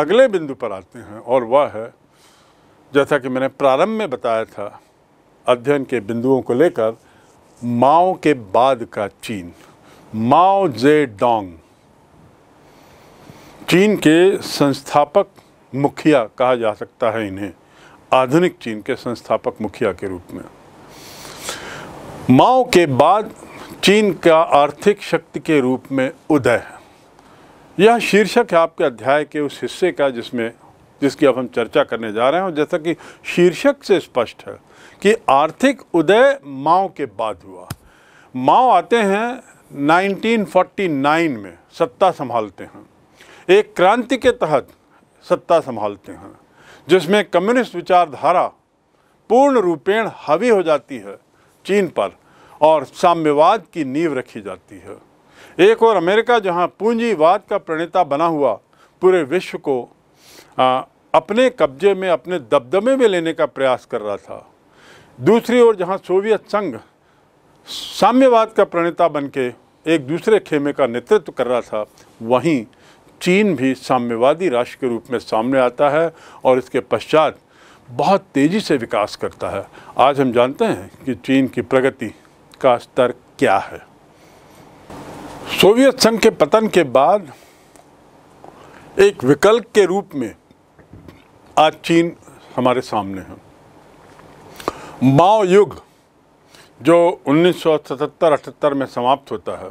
अगले बिंदु पर आते हैं और वह है जैसा कि मैंने प्रारंभ में बताया था अध्ययन के बिंदुओं को लेकर माओ के बाद का चीन माओ जे डोंग चीन के संस्थापक मुखिया कहा जा सकता है इन्हें आधुनिक चीन के संस्थापक मुखिया के रूप में माओ के बाद चीन का आर्थिक शक्ति के रूप में उदय है यह शीर्षक है आपके अध्याय के उस हिस्से का जिसमें जिसकी अब हम चर्चा करने जा रहे हैं और जैसा कि शीर्षक से स्पष्ट है कि आर्थिक उदय माओ के बाद हुआ माओ आते हैं 1949 में सत्ता संभालते हैं एक क्रांति के तहत सत्ता संभालते हैं जिसमें कम्युनिस्ट विचारधारा पूर्ण रूपेण हावी हो जाती है चीन पर और साम्यवाद की नींव रखी जाती है एक और अमेरिका जहां पूंजीवाद का प्रणेता बना हुआ पूरे विश्व को आ, अपने कब्जे में अपने दबदबे में लेने का प्रयास कर रहा था दूसरी ओर जहां सोवियत संघ साम्यवाद का प्रणेता बन के एक दूसरे खेमे का नेतृत्व कर रहा था वहीं चीन भी साम्यवादी राष्ट्र के रूप में सामने आता है और इसके पश्चात बहुत तेज़ी से विकास करता है आज हम जानते हैं कि चीन की प्रगति का स्तर क्या है सोवियत संघ के पतन के बाद एक विकल्प के रूप में आज चीन हमारे सामने है माओ युग जो 1977-78 में समाप्त होता है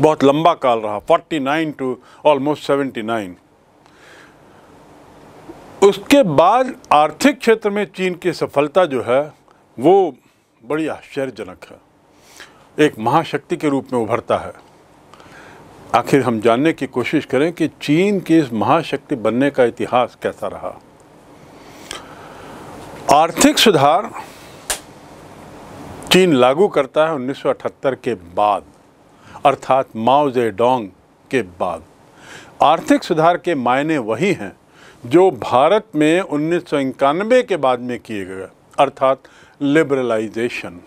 बहुत लंबा काल रहा 49 टू ऑलमोस्ट 79 उसके बाद आर्थिक क्षेत्र में चीन की सफलता जो है वो बड़ी आश्चर्यजनक है एक महाशक्ति के रूप में उभरता है आखिर हम जानने की कोशिश करें कि चीन के इस महाशक्ति बनने का इतिहास कैसा रहा आर्थिक सुधार चीन लागू करता है 1978 के बाद अर्थात माओ जे डोंग के बाद आर्थिक सुधार के मायने वही हैं जो भारत में उन्नीस के बाद में किए गए अर्थात लिबरलाइजेशन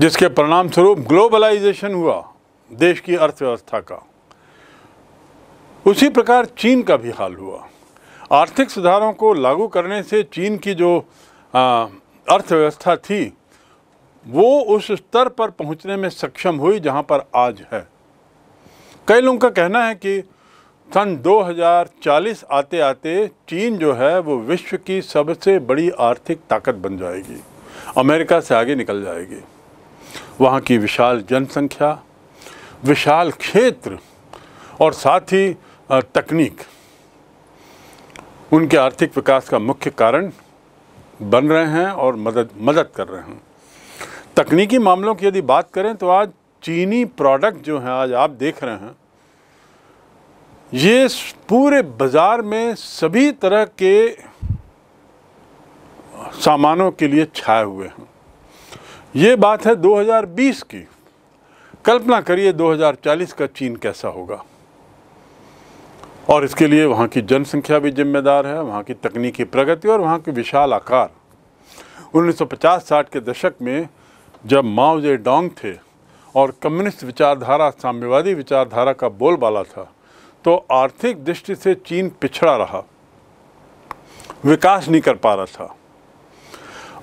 जिसके परिणाम स्वरूप ग्लोबलाइजेशन हुआ देश की अर्थव्यवस्था का उसी प्रकार चीन का भी हाल हुआ आर्थिक सुधारों को लागू करने से चीन की जो अर्थव्यवस्था थी वो उस स्तर पर पहुंचने में सक्षम हुई जहां पर आज है कई लोगों का कहना है कि सन 2040 आते आते चीन जो है वो विश्व की सबसे बड़ी आर्थिक ताकत बन जाएगी अमेरिका से आगे निकल जाएगी वहाँ की विशाल जनसंख्या विशाल क्षेत्र और साथ ही तकनीक उनके आर्थिक विकास का मुख्य कारण बन रहे हैं और मदद मदद कर रहे हैं तकनीकी मामलों की यदि बात करें तो आज चीनी प्रोडक्ट जो हैं आज आप देख रहे हैं ये पूरे बाज़ार में सभी तरह के सामानों के लिए छाए हुए हैं ये बात है 2020 की कल्पना करिए 2040 का चीन कैसा होगा और इसके लिए वहाँ की जनसंख्या भी जिम्मेदार है वहाँ की तकनीकी प्रगति और वहाँ के विशाल आकार 1950-60 के दशक में जब माओ जे डोंग थे और कम्युनिस्ट विचारधारा साम्यवादी विचारधारा का बोलबाला था तो आर्थिक दृष्टि से चीन पिछड़ा रहा विकास नहीं कर पा रहा था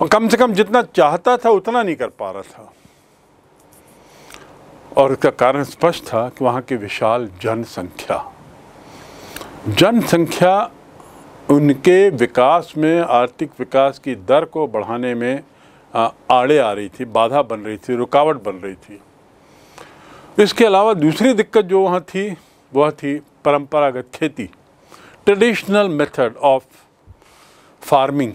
और कम से कम जितना चाहता था उतना नहीं कर पा रहा था और इसका कारण स्पष्ट था कि वहाँ की विशाल जनसंख्या जनसंख्या उनके विकास में आर्थिक विकास की दर को बढ़ाने में आड़े आ रही थी बाधा बन रही थी रुकावट बन रही थी इसके अलावा दूसरी दिक्कत जो वहाँ थी वह थी परंपरागत खेती ट्रेडिशनल मेथड ऑफ फार्मिंग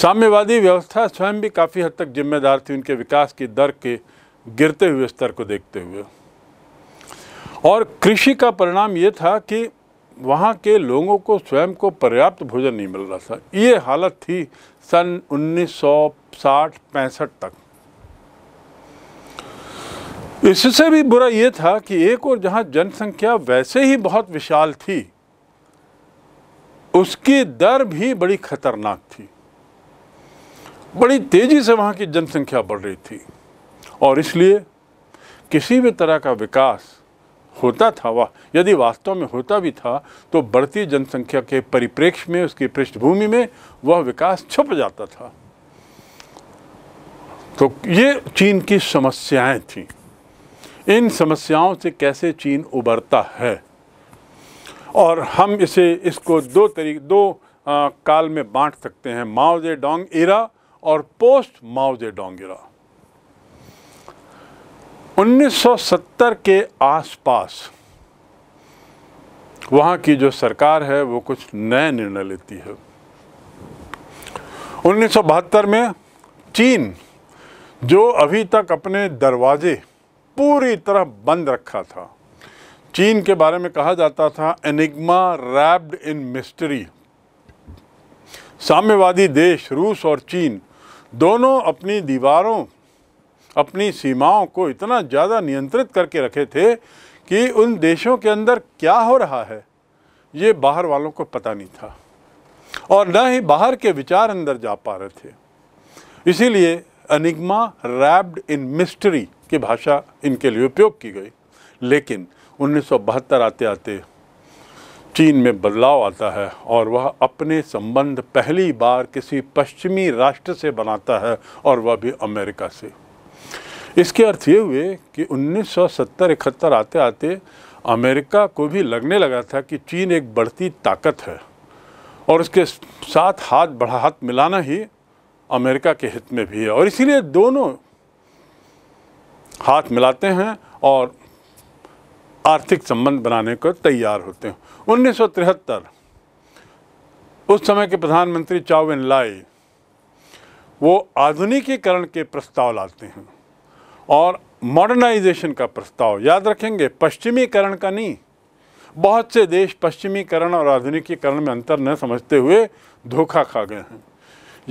साम्यवादी व्यवस्था स्वयं भी काफ़ी हद तक जिम्मेदार थी उनके विकास की दर के गिरते हुए स्तर को देखते हुए और कृषि का परिणाम ये था कि वहाँ के लोगों को स्वयं को पर्याप्त भोजन नहीं मिल रहा था ये हालत थी सन 1960-65 तक इससे भी बुरा ये था कि एक और जहाँ जनसंख्या वैसे ही बहुत विशाल थी उसकी दर भी बड़ी खतरनाक थी बड़ी तेज़ी से वहाँ की जनसंख्या बढ़ रही थी और इसलिए किसी भी तरह का विकास होता था वह यदि वास्तव में होता भी था तो बढ़ती जनसंख्या के परिप्रेक्ष्य में उसकी पृष्ठभूमि में वह विकास छुप जाता था तो ये चीन की समस्याएं थीं इन समस्याओं से कैसे चीन उबरता है और हम इसे इसको दो तरीके दो आ, काल में बांट सकते हैं माओ जे डोंग इरा और पोस्ट माओ उन्नीस सौ 1970 के आसपास वहाँ की जो सरकार है वो कुछ नए निर्णय लेती है बहत्तर में चीन जो अभी तक अपने दरवाजे पूरी तरह बंद रखा था चीन के बारे में कहा जाता था एनिग्मा रैप्ड इन मिस्ट्री साम्यवादी देश रूस और चीन दोनों अपनी दीवारों अपनी सीमाओं को इतना ज़्यादा नियंत्रित करके रखे थे कि उन देशों के अंदर क्या हो रहा है ये बाहर वालों को पता नहीं था और न ही बाहर के विचार अंदर जा पा रहे थे इसीलिए अनिग्मा रैप्ड इन मिस्ट्री की भाषा इनके लिए उपयोग की गई लेकिन उन्नीस आते आते चीन में बदलाव आता है और वह अपने संबंध पहली बार किसी पश्चिमी राष्ट्र से बनाता है और वह भी अमेरिका से इसके अर्थ ये हुए कि 1970-71 आते आते अमेरिका को भी लगने लगा था कि चीन एक बढ़ती ताकत है और उसके साथ हाथ बढ़ा हाथ मिलाना ही अमेरिका के हित में भी है और इसीलिए दोनों हाथ मिलाते हैं और आर्थिक संबंध बनाने को तैयार होते हैं उन्नीस उस समय के प्रधानमंत्री चाउविन लाई वो आधुनिकीकरण के प्रस्ताव लाते हैं और मॉडर्नाइजेशन का प्रस्ताव याद रखेंगे पश्चिमीकरण का नहीं बहुत से देश पश्चिमीकरण और आधुनिकीकरण में अंतर न समझते हुए धोखा खा गए हैं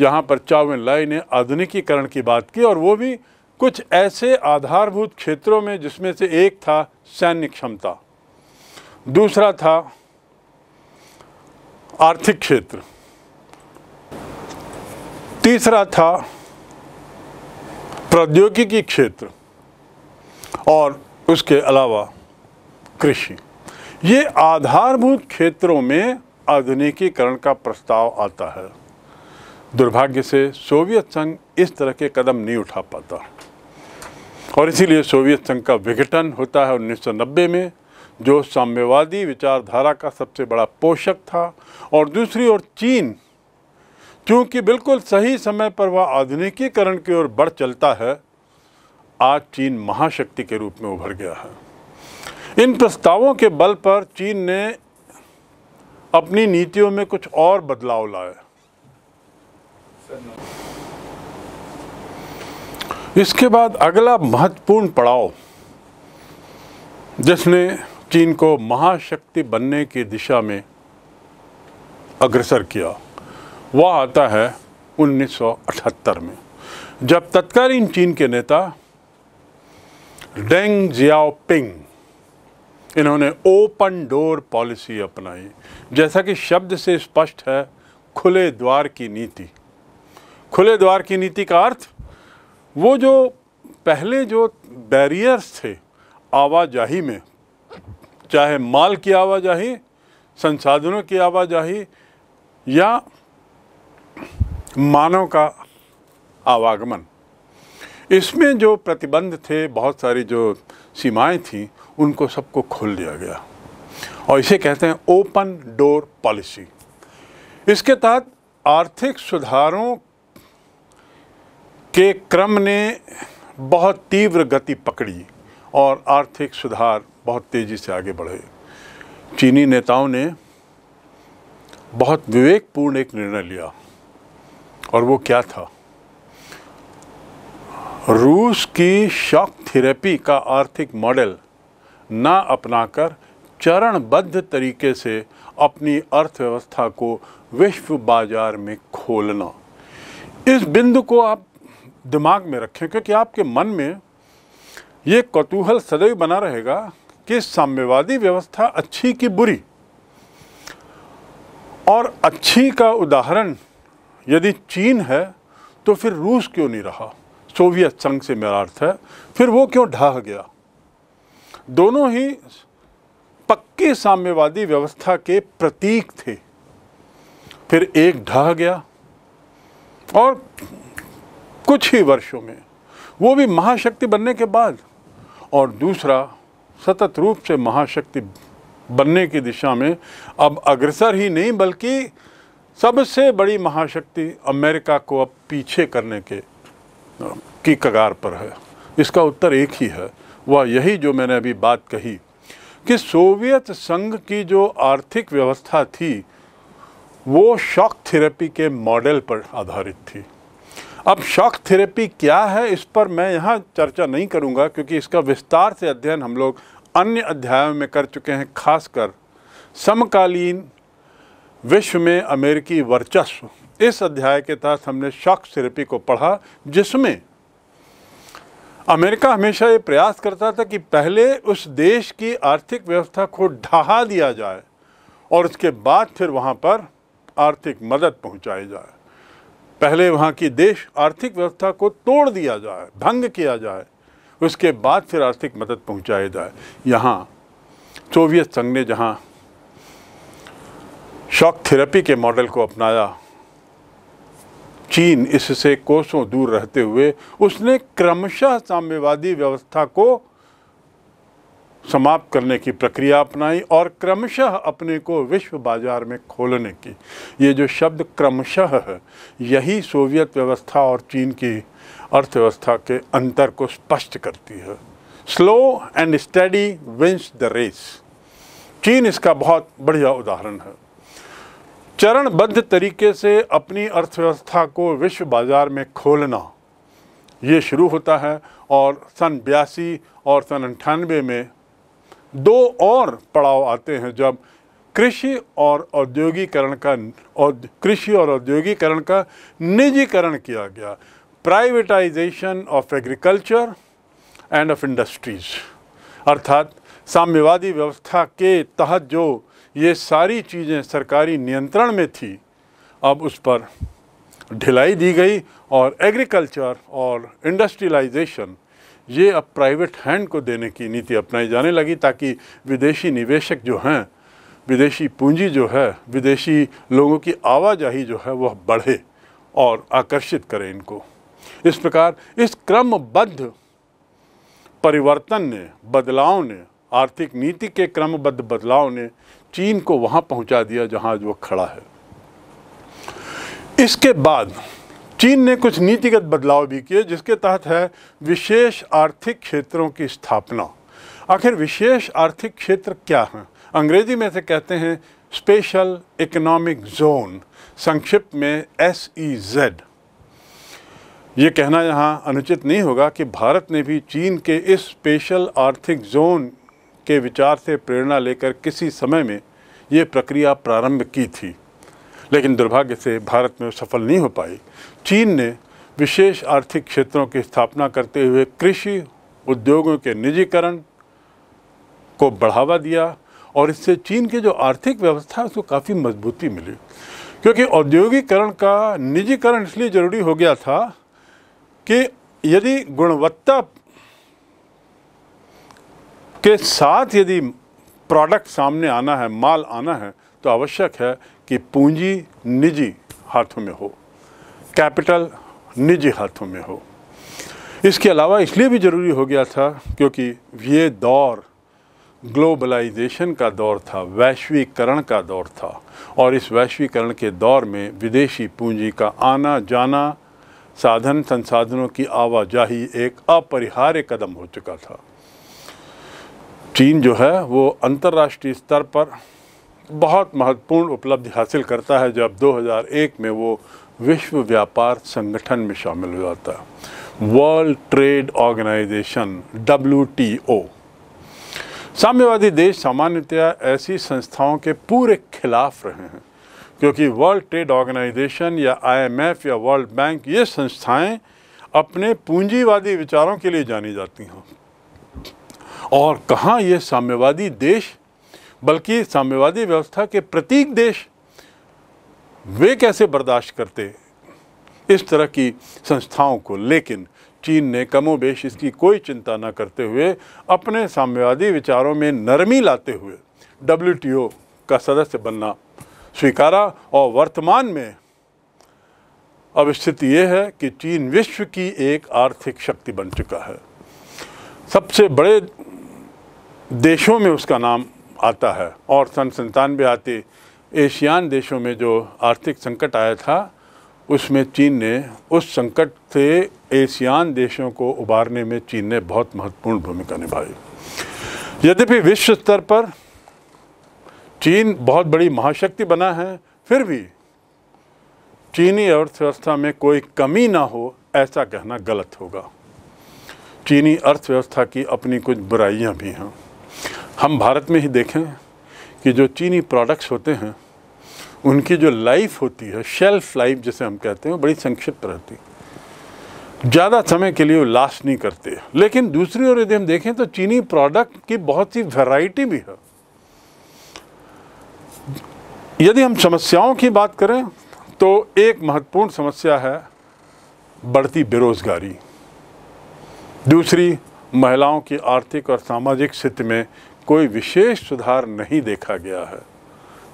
यहाँ पर चाउविन लाई ने आधुनिकीकरण की बात की और वो भी कुछ ऐसे आधारभूत क्षेत्रों में जिसमें से एक था सैन्य क्षमता दूसरा था आर्थिक क्षेत्र तीसरा था प्रौद्योगिकी क्षेत्र और उसके अलावा कृषि ये आधारभूत क्षेत्रों में आधुनिकीकरण का प्रस्ताव आता है दुर्भाग्य से सोवियत संघ इस तरह के कदम नहीं उठा पाता और इसीलिए सोवियत संघ का विघटन होता है 1990 में जो साम्यवादी विचारधारा का सबसे बड़ा पोषक था और दूसरी ओर चीन क्योंकि बिल्कुल सही समय पर वह आधुनिकीकरण की ओर बढ़ चलता है आज चीन महाशक्ति के रूप में उभर गया है इन प्रस्तावों के बल पर चीन ने अपनी नीतियों में कुछ और बदलाव लाया इसके बाद अगला महत्वपूर्ण पड़ाव जिसने चीन को महाशक्ति बनने की दिशा में अग्रसर किया वह आता है 1978 में जब तत्कालीन चीन के नेता डेंग जियाओपिंग इन्होंने ओपन डोर पॉलिसी अपनाई जैसा कि शब्द से स्पष्ट है खुले द्वार की नीति खुले द्वार की नीति का अर्थ वो जो पहले जो बैरियर्स थे आवाजाही में चाहे माल की आवाजाही संसाधनों की आवाजाही या मानव का आवागमन इसमें जो प्रतिबंध थे बहुत सारी जो सीमाएं थीं उनको सबको खोल दिया गया और इसे कहते हैं ओपन डोर पॉलिसी इसके तहत आर्थिक सुधारों के क्रम ने बहुत तीव्र गति पकड़ी और आर्थिक सुधार बहुत तेज़ी से आगे बढ़े चीनी नेताओं ने बहुत विवेकपूर्ण एक निर्णय लिया और वो क्या था रूस की शॉक थेरेपी का आर्थिक मॉडल ना अपनाकर चरणबद्ध तरीके से अपनी अर्थव्यवस्था को विश्व बाजार में खोलना इस बिंदु को आप दिमाग में रखें क्योंकि आपके मन में ये कौतूहल सदैव बना रहेगा कि साम्यवादी व्यवस्था अच्छी की बुरी और अच्छी का उदाहरण यदि चीन है तो फिर रूस क्यों नहीं रहा सोवियत संघ से मेरा अर्थ है फिर वो क्यों ढह गया दोनों ही पक्की साम्यवादी व्यवस्था के प्रतीक थे फिर एक ढह गया और कुछ ही वर्षों में वो भी महाशक्ति बनने के बाद और दूसरा सतत रूप से महाशक्ति बनने की दिशा में अब अग्रसर ही नहीं बल्कि सबसे बड़ी महाशक्ति अमेरिका को अब पीछे करने के की कगार पर है इसका उत्तर एक ही है वह यही जो मैंने अभी बात कही कि सोवियत संघ की जो आर्थिक व्यवस्था थी वो शॉक थेरेपी के मॉडल पर आधारित थी अब शॉक थेरेपी क्या है इस पर मैं यहाँ चर्चा नहीं करूँगा क्योंकि इसका विस्तार से अध्ययन हम लोग अन्य अध्यायों में कर चुके हैं खासकर समकालीन विश्व में अमेरिकी वर्चस्व इस अध्याय के तहत हमने शॉक थेरेपी को पढ़ा जिसमें अमेरिका हमेशा ये प्रयास करता था कि पहले उस देश की आर्थिक व्यवस्था को ढहा दिया जाए और उसके बाद फिर वहाँ पर आर्थिक मदद पहुँचाई जाए पहले वहाँ की देश आर्थिक व्यवस्था को तोड़ दिया जाए भंग किया जाए उसके बाद फिर आर्थिक मदद पहुँचाई जाए यहाँ सोवियत संघ ने जहाँ शॉक थेरेपी के मॉडल को अपनाया चीन इससे कोसों दूर रहते हुए उसने क्रमशः साम्यवादी व्यवस्था को समाप्त करने की प्रक्रिया अपनाई और क्रमशः अपने को विश्व बाजार में खोलने की ये जो शब्द क्रमशः है यही सोवियत व्यवस्था और चीन की अर्थव्यवस्था के अंतर को स्पष्ट करती है slow and steady wins the race चीन इसका बहुत बढ़िया उदाहरण है चरणबद्ध तरीके से अपनी अर्थव्यवस्था को विश्व बाजार में खोलना ये शुरू होता है और सन बयासी और सन अंठानवे में दो और पड़ाव आते हैं जब कृषि और औद्योगिकरण का और कृषि और औद्योगिकरण का निजीकरण किया गया privatization of agriculture and of industries अर्थात साम्यवादी व्यवस्था के तहत जो ये सारी चीज़ें सरकारी नियंत्रण में थी अब उस पर ढिलाई दी गई और एग्रीकल्चर और इंडस्ट्रियलाइजेशन ये अब प्राइवेट हैंड को देने की नीति अपनाई जाने लगी ताकि विदेशी निवेशक जो हैं विदेशी पूंजी जो है विदेशी लोगों की आवाजाही जो है वह बढ़े और आकर्षित करें इनको इस प्रकार इस क्रमबद्ध परिवर्तन ने बदलाव ने आर्थिक नीति के क्रमबद्ध बदलाव ने चीन को वहाँ पहुँचा दिया जहाँ आज वो खड़ा है इसके बाद चीन ने कुछ नीतिगत बदलाव भी किए जिसके तहत है विशेष आर्थिक क्षेत्रों की स्थापना आखिर विशेष आर्थिक क्षेत्र क्या हैं अंग्रेजी में से कहते हैं स्पेशल इकोनॉमिक जोन संक्षिप्त में एस ई जेड ये कहना यहाँ अनुचित नहीं होगा कि भारत ने भी चीन के इस स्पेशल आर्थिक जोन के विचार से प्रेरणा लेकर किसी समय में ये प्रक्रिया प्रारंभ की थी लेकिन दुर्भाग्य से भारत में सफल नहीं हो पाई चीन ने विशेष आर्थिक क्षेत्रों की स्थापना करते हुए कृषि उद्योगों के निजीकरण को बढ़ावा दिया और इससे चीन की जो आर्थिक व्यवस्था है उसको काफ़ी मजबूती मिली क्योंकि औद्योगिकरण का निजीकरण इसलिए ज़रूरी हो गया था कि यदि गुणवत्ता के साथ यदि प्रोडक्ट सामने आना है माल आना है तो आवश्यक है कि पूंजी निजी हाथों में हो कैपिटल निजी हाथों में हो इसके अलावा इसलिए भी ज़रूरी हो गया था क्योंकि ये दौर ग्लोबलाइजेशन का दौर था वैश्वीकरण का दौर था और इस वैश्वीकरण के दौर में विदेशी पूंजी का आना जाना साधन संसाधनों की आवाजाही एक अपरिहार्य कदम हो चुका था चीन जो है वो अंतर्राष्ट्रीय स्तर पर बहुत महत्वपूर्ण उपलब्धि हासिल करता है जब 2001 में वो विश्व व्यापार संगठन में शामिल हो जाता है वर्ल्ड ट्रेड ऑर्गेनाइजेशन डब्ल्यू साम्यवादी देश सामान्यतया ऐसी संस्थाओं के पूरे खिलाफ रहे हैं क्योंकि वर्ल्ड ट्रेड ऑर्गेनाइजेशन या आईएमएफ या वर्ल्ड बैंक ये संस्थाएं अपने पूंजीवादी विचारों के लिए जानी जाती हैं और कहाँ ये साम्यवादी देश बल्कि साम्यवादी व्यवस्था के प्रतीक देश वे कैसे बर्दाश्त करते इस तरह की संस्थाओं को लेकिन चीन ने कमोबेश इसकी कोई चिंता न करते हुए अपने साम्यवादी विचारों में नरमी लाते हुए डब्ल्यू का सदस्य बनना स्वीकारा और वर्तमान में अब स्थिति यह है कि चीन विश्व की एक आर्थिक शक्ति बन चुका है सबसे बड़े देशों में उसका नाम आता है और सन संतानवे आते एशियान देशों में जो आर्थिक संकट आया था उसमें चीन ने उस संकट से एशियान देशों को उबारने में चीन ने बहुत महत्वपूर्ण भूमिका निभाई यद्यपि विश्व स्तर पर चीन बहुत बड़ी महाशक्ति बना है फिर भी चीनी अर्थव्यवस्था में कोई कमी ना हो ऐसा कहना गलत होगा चीनी अर्थव्यवस्था की अपनी कुछ बुराइयां भी हैं हम भारत में ही देखें कि जो चीनी प्रोडक्ट्स होते हैं उनकी जो लाइफ होती है शेल्फ लाइफ जैसे हम कहते हैं बड़ी संक्षिप्त रहती ज़्यादा समय के लिए वो लास्ट नहीं करते लेकिन दूसरी ओर यदि हम देखें तो चीनी प्रोडक्ट की बहुत सी वैरायटी भी है यदि हम समस्याओं की बात करें तो एक महत्वपूर्ण समस्या है बढ़ती बेरोज़गारी दूसरी महिलाओं की आर्थिक और सामाजिक स्थिति में कोई विशेष सुधार नहीं देखा गया है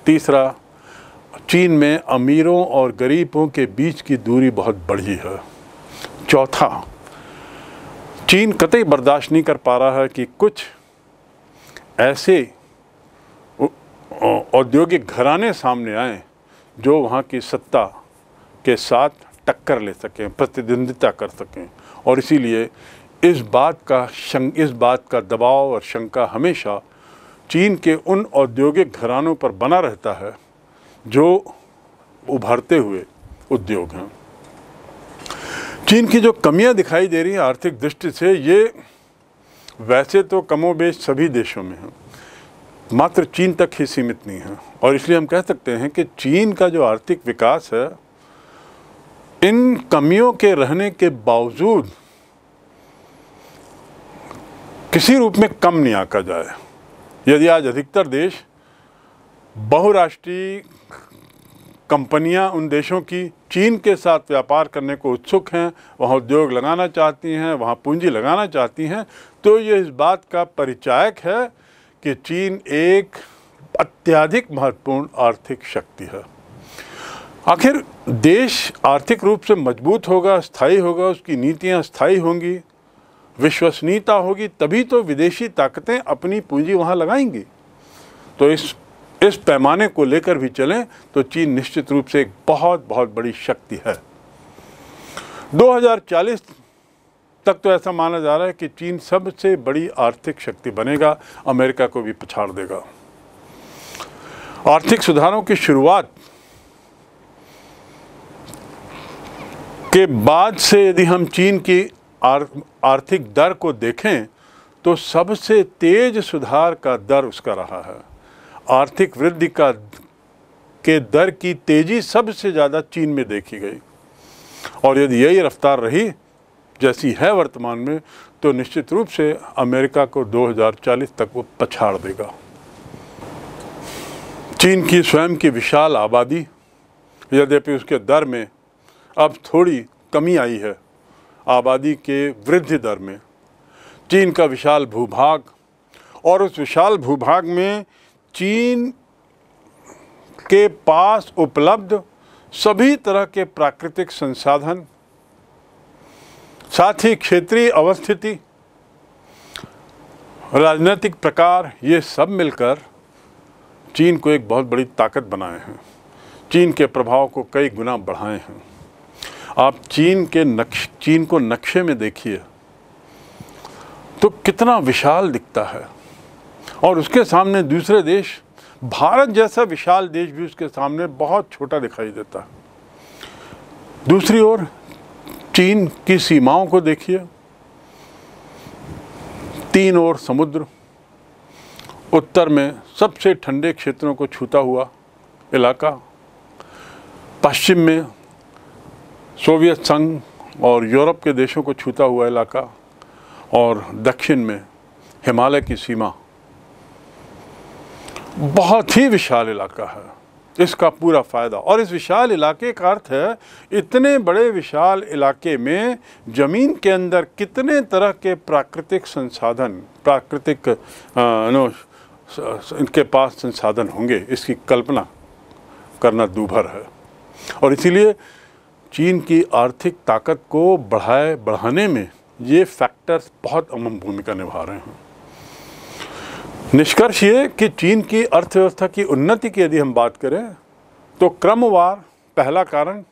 तीसरा चीन में अमीरों और गरीबों के बीच की दूरी बहुत बढ़ी है चौथा चीन कतई बर्दाश्त नहीं कर पा रहा है कि कुछ ऐसे औद्योगिक घराने सामने आए जो वहाँ की सत्ता के साथ टक्कर ले सकें प्रतिद्वंदिता कर सकें और इसीलिए इस बात का शं इस बात का दबाव और शंका हमेशा चीन के उन औद्योगिक घरानों पर बना रहता है जो उभरते हुए उद्योग हैं चीन की जो कमियां दिखाई दे रही हैं आर्थिक दृष्टि से ये वैसे तो कमोबेश सभी देशों में हैं मात्र चीन तक ही सीमित नहीं है और इसलिए हम कह सकते हैं कि चीन का जो आर्थिक विकास है इन कमियों के रहने के बावजूद किसी रूप में कम नहीं आका जाए यदि आज अधिकतर देश बहुराष्ट्रीय कंपनियां उन देशों की चीन के साथ व्यापार करने को उत्सुक हैं वहाँ उद्योग लगाना चाहती हैं वहाँ पूंजी लगाना चाहती हैं तो ये इस बात का परिचायक है कि चीन एक अत्याधिक महत्वपूर्ण आर्थिक शक्ति है आखिर देश आर्थिक रूप से मजबूत होगा स्थायी होगा उसकी नीतियाँ स्थायी होंगी विश्वसनीयता होगी तभी तो विदेशी ताकतें अपनी पूंजी वहाँ लगाएंगी तो इस इस पैमाने को लेकर भी चलें तो चीन निश्चित रूप से एक बहुत बहुत बड़ी शक्ति है 2040 तक तो ऐसा माना जा रहा है कि चीन सबसे बड़ी आर्थिक शक्ति बनेगा अमेरिका को भी पछाड़ देगा आर्थिक सुधारों की शुरुआत के बाद से यदि हम चीन की आर, आर्थिक दर को देखें तो सबसे तेज सुधार का दर उसका रहा है आर्थिक वृद्धि का के दर की तेज़ी सबसे ज़्यादा चीन में देखी गई और यदि यही रफ्तार रही जैसी है वर्तमान में तो निश्चित रूप से अमेरिका को 2040 तक वो पछाड़ देगा चीन की स्वयं की विशाल आबादी यद्यपि उसके दर में अब थोड़ी कमी आई है आबादी के वृद्धि दर में चीन का विशाल भूभाग और उस विशाल भूभाग में चीन के पास उपलब्ध सभी तरह के प्राकृतिक संसाधन साथ ही क्षेत्रीय अवस्थिति राजनीतिक प्रकार ये सब मिलकर चीन को एक बहुत बड़ी ताकत बनाए हैं चीन के प्रभाव को कई गुना बढ़ाए हैं आप चीन के नक्श चीन को नक्शे में देखिए तो कितना विशाल दिखता है और उसके सामने दूसरे देश भारत जैसा विशाल देश भी उसके सामने बहुत छोटा दिखाई देता है दूसरी ओर चीन की सीमाओं को देखिए तीन ओर समुद्र उत्तर में सबसे ठंडे क्षेत्रों को छूता हुआ इलाका पश्चिम में सोवियत संघ और यूरोप के देशों को छूता हुआ इलाका और दक्षिण में हिमालय की सीमा बहुत ही विशाल इलाका है इसका पूरा फ़ायदा और इस विशाल इलाके का अर्थ है इतने बड़े विशाल इलाके में ज़मीन के अंदर कितने तरह के प्राकृतिक संसाधन प्राकृतिक नो इनके पास संसाधन होंगे इसकी कल्पना करना दूभर है और इसीलिए चीन की आर्थिक ताकत को बढ़ाए बढ़ाने में ये फैक्टर्स बहुत अहम भूमिका निभा रहे हैं निष्कर्ष ये कि चीन की अर्थव्यवस्था की उन्नति की यदि हम बात करें तो क्रमवार पहला कारण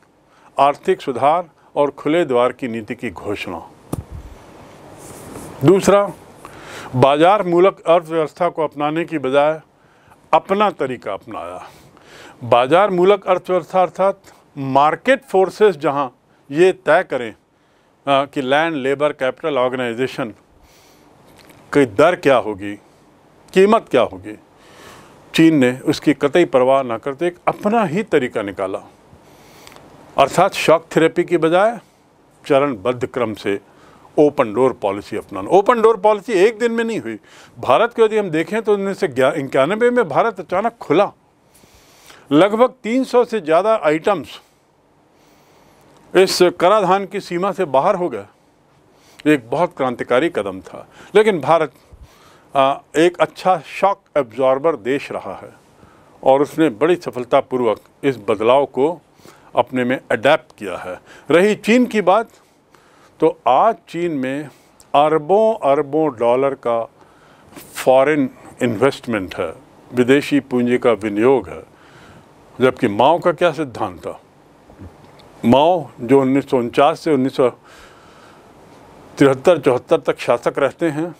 आर्थिक सुधार और खुले द्वार की नीति की घोषणा दूसरा बाजार मूलक अर्थव्यवस्था को अपनाने की बजाय अपना तरीका अपनाया बाजार मूलक अर्थव्यवस्था अर्थात मार्केट फोर्सेस जहां ये तय करें आ, कि लैंड लेबर कैपिटल ऑर्गेनाइजेशन की दर क्या होगी कीमत क्या होगी चीन ने उसकी कतई परवाह ना करते एक अपना ही तरीका निकाला अर्थात शॉक थेरेपी की बजाय चरणबद्ध क्रम से ओपन डोर पॉलिसी अपनाना ओपन डोर पॉलिसी एक दिन में नहीं हुई भारत को यदि हम देखें तो उन्नीस सौ इक्यानबे में भारत अचानक खुला लगभग 300 से ज़्यादा आइटम्स इस कराधान की सीमा से बाहर हो गया एक बहुत क्रांतिकारी कदम था लेकिन भारत आ, एक अच्छा शॉक एब्जॉर्बर देश रहा है और उसने बड़ी सफलतापूर्वक इस बदलाव को अपने में अडेप्ट किया है रही चीन की बात तो आज चीन में अरबों अरबों डॉलर का फॉरेन इन्वेस्टमेंट है विदेशी पूंजी का विनियोग है जबकि माओ का क्या सिद्धांत था माओ जो उन्नीस से उन्नीस तिहत्तर चौहत्तर तक शासक रहते हैं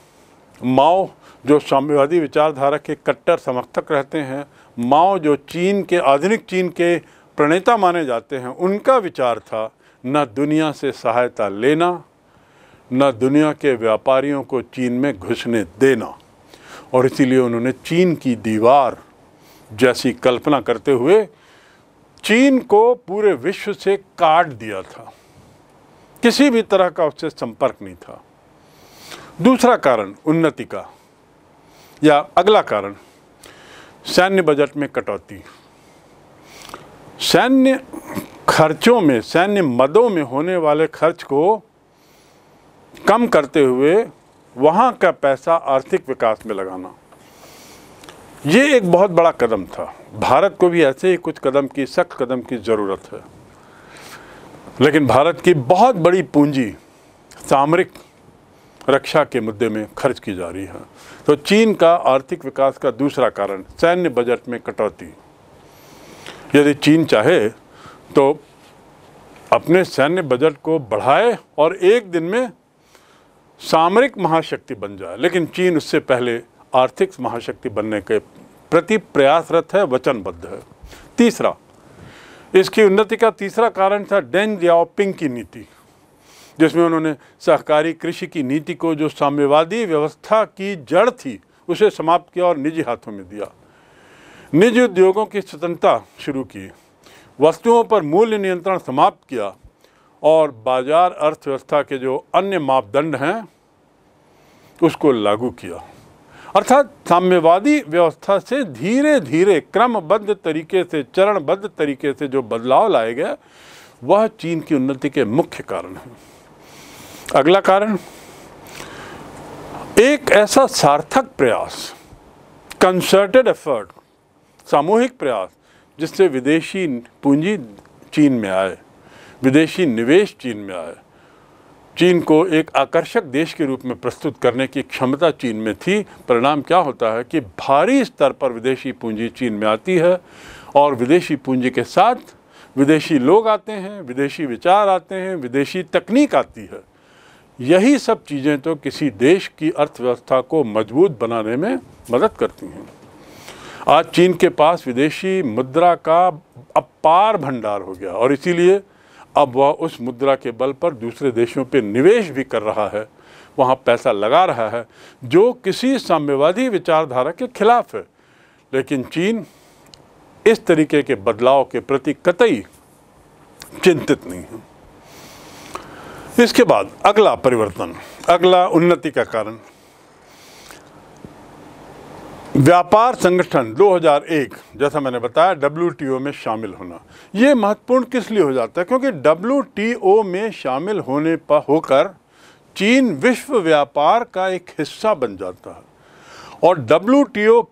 माओ जो साम्यवादी विचारधारा के कट्टर समर्थक रहते हैं माओ जो चीन के आधुनिक चीन के प्रणेता माने जाते हैं उनका विचार था न दुनिया से सहायता लेना न दुनिया के व्यापारियों को चीन में घुसने देना और इसीलिए उन्होंने चीन की दीवार जैसी कल्पना करते हुए चीन को पूरे विश्व से काट दिया था किसी भी तरह का उससे संपर्क नहीं था दूसरा कारण उन्नति का या अगला कारण सैन्य बजट में कटौती सैन्य खर्चों में सैन्य मदों में होने वाले खर्च को कम करते हुए वहाँ का पैसा आर्थिक विकास में लगाना ये एक बहुत बड़ा कदम था भारत को भी ऐसे ही कुछ कदम की सख्त कदम की ज़रूरत है लेकिन भारत की बहुत बड़ी पूंजी सामरिक रक्षा के मुद्दे में खर्च की जा रही है तो चीन का आर्थिक विकास का दूसरा कारण सैन्य बजट में कटौती यदि चीन चाहे तो अपने सैन्य बजट को बढ़ाए और एक दिन में सामरिक महाशक्ति बन जाए लेकिन चीन उससे पहले आर्थिक महाशक्ति बनने के प्रति प्रयासरत है वचनबद्ध है तीसरा इसकी उन्नति का तीसरा कारण था डेन जियाओपिंग की नीति जिसमें उन्होंने सहकारी कृषि की नीति को जो साम्यवादी व्यवस्था की जड़ थी उसे समाप्त किया और निजी हाथों में दिया निजी उद्योगों की स्वतंत्रता शुरू की वस्तुओं पर मूल्य नियंत्रण समाप्त किया और बाजार अर्थव्यवस्था के जो अन्य मापदंड हैं उसको लागू किया अर्थात साम्यवादी व्यवस्था से धीरे धीरे क्रमबद्ध तरीके से चरणबद्ध तरीके से जो बदलाव लाए गए वह चीन की उन्नति के मुख्य कारण है अगला कारण एक ऐसा सार्थक प्रयास कंसर्टेड एफर्ट सामूहिक प्रयास जिससे विदेशी पूंजी चीन में आए विदेशी निवेश चीन में आए चीन को एक आकर्षक देश के रूप में प्रस्तुत करने की क्षमता चीन में थी परिणाम क्या होता है कि भारी स्तर पर विदेशी पूंजी चीन में आती है और विदेशी पूंजी के साथ विदेशी लोग आते हैं विदेशी विचार आते हैं विदेशी तकनीक आती है यही सब चीज़ें तो किसी देश की अर्थव्यवस्था को मजबूत बनाने में मदद करती हैं आज चीन के पास विदेशी मुद्रा का अपार भंडार हो गया और इसीलिए अब वह उस मुद्रा के बल पर दूसरे देशों पर निवेश भी कर रहा है वहाँ पैसा लगा रहा है जो किसी साम्यवादी विचारधारा के खिलाफ है लेकिन चीन इस तरीके के बदलाव के प्रति कतई चिंतित नहीं है इसके बाद अगला परिवर्तन अगला उन्नति का कारण व्यापार संगठन 2001 जैसा मैंने बताया डब्ल्यू में शामिल होना ये महत्वपूर्ण किस लिए हो जाता है क्योंकि डब्ल्यू में शामिल होने पर होकर चीन विश्व व्यापार का एक हिस्सा बन जाता है और डब्ल्यू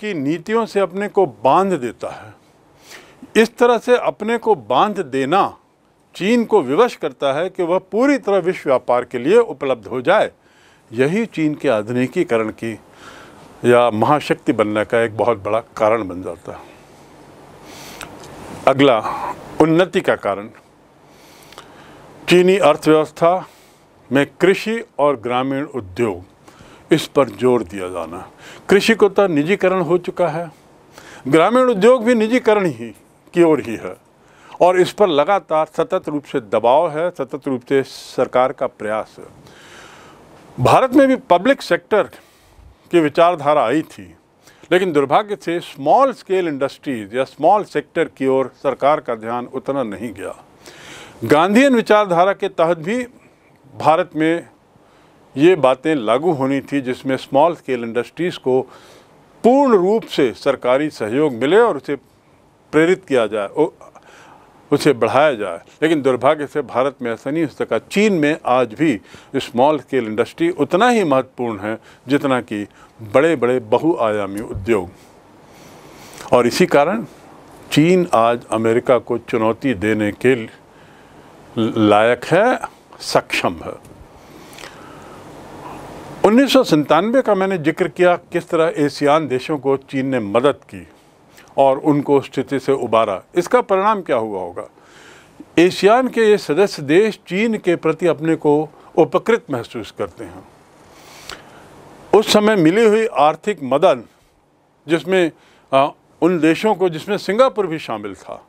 की नीतियों से अपने को बांध देता है इस तरह से अपने को बांध देना चीन को विवश करता है कि वह पूरी तरह विश्व व्यापार के लिए उपलब्ध हो जाए यही चीन के आधुनिकीकरण की या महाशक्ति बनने का एक बहुत बड़ा कारण बन जाता है अगला उन्नति का कारण चीनी अर्थव्यवस्था में कृषि और ग्रामीण उद्योग इस पर जोर दिया जाना कृषि को तो निजीकरण हो चुका है ग्रामीण उद्योग भी निजीकरण ही की ओर ही है और इस पर लगातार सतत रूप से दबाव है सतत रूप से सरकार का प्रयास है भारत में भी पब्लिक सेक्टर की विचारधारा आई थी लेकिन दुर्भाग्य से स्मॉल स्केल इंडस्ट्रीज या स्मॉल सेक्टर की ओर सरकार का ध्यान उतना नहीं गया गांधीयन विचारधारा के तहत भी भारत में ये बातें लागू होनी थी जिसमें स्मॉल स्केल इंडस्ट्रीज़ को पूर्ण रूप से सरकारी सहयोग मिले और उसे प्रेरित किया जाए उसे बढ़ाया जाए लेकिन दुर्भाग्य से भारत में ऐसा नहीं हो सका चीन में आज भी स्मॉल स्केल इंडस्ट्री उतना ही महत्वपूर्ण है जितना कि बड़े बड़े बहुआयामी उद्योग और इसी कारण चीन आज अमेरिका को चुनौती देने के लायक है सक्षम है उन्नीस का मैंने जिक्र किया किस तरह एशियान देशों को चीन ने मदद की और उनको स्थिति से उबारा इसका परिणाम क्या हुआ होगा एशियान के ये सदस्य देश चीन के प्रति अपने को उपकृत महसूस करते हैं उस समय मिली हुई आर्थिक मदद जिसमें आ, उन देशों को जिसमें सिंगापुर भी शामिल था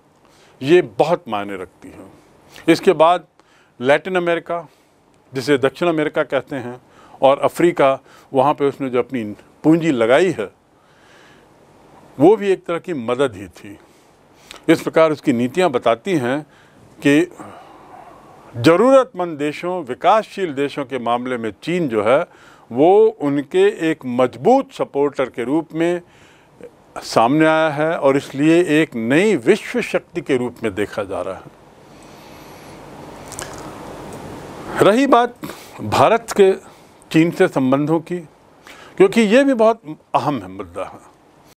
ये बहुत मायने रखती है इसके बाद लैटिन अमेरिका जिसे दक्षिण अमेरिका कहते हैं और अफ्रीका वहाँ पे उसने जो अपनी पूंजी लगाई है वो भी एक तरह की मदद ही थी इस प्रकार उसकी नीतियाँ बताती हैं कि ज़रूरतमंद देशों विकासशील देशों के मामले में चीन जो है वो उनके एक मजबूत सपोर्टर के रूप में सामने आया है और इसलिए एक नई विश्व शक्ति के रूप में देखा जा रहा है रही बात भारत के चीन से संबंधों की क्योंकि ये भी बहुत अहम है मुद्दा है